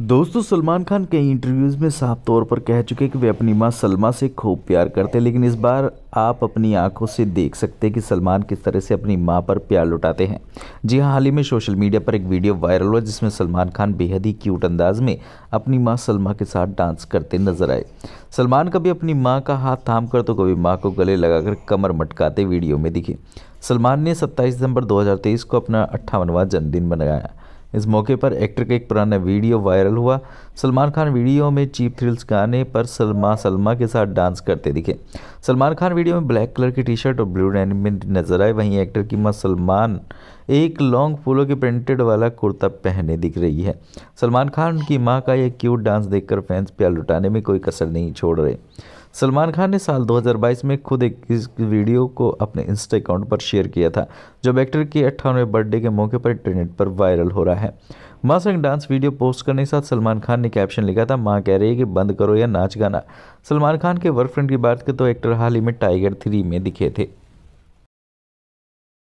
दोस्तों सलमान खान कई इंटरव्यूज़ में साफ तौर पर कह चुके कि वे अपनी माँ सलमा से खूब प्यार करते लेकिन इस बार आप अपनी आंखों से देख सकते हैं कि सलमान किस तरह से अपनी माँ पर प्यार लुटाते हैं जी हाँ हाल ही में सोशल मीडिया पर एक वीडियो वायरल हुआ जिसमें सलमान खान बेहद ही क्यूट अंदाज में अपनी माँ सलमा के साथ डांस करते नजर आए सलमान कभी अपनी माँ का हाथ थाम कर तो कभी माँ को गले लगाकर कमर मटकाते वीडियो में दिखे सलमान ने सत्ताईस दिसंबर दो को अपना अट्ठावनवा जन्मदिन मनाया इस मौके पर एक्टर का एक पुराना वीडियो वायरल हुआ सलमान खान वीडियो में चीप थ्रिल्स गाने पर सलमा सलमा के साथ डांस करते दिखे सलमान खान वीडियो में ब्लैक कलर की टी शर्ट और ब्लू रैन में नजर आए वहीं एक्टर की माँ सलमान एक लॉन्ग फूलों के प्रिंटेड वाला कुर्ता पहने दिख रही है सलमान खान की माँ का यह क्यूट डांस देखकर फैंस प्यार लुटाने में कोई कसर नहीं छोड़ रहे सलमान खान ने साल 2022 में खुद एक इस वीडियो को अपने इंस्टा अकाउंट पर शेयर किया था जो एक्टर के अट्ठानवे बर्थडे के मौके पर इंटरनेट पर वायरल हो रहा है मां संग डांस वीडियो पोस्ट करने के साथ सलमान खान ने कैप्शन लिखा था मां कह रही है कि बंद करो या नाच गाना सलमान खान के वर्क फ्रेंड की बात करें तो एक्टर हाल ही में टाइगर थ्री में दिखे थे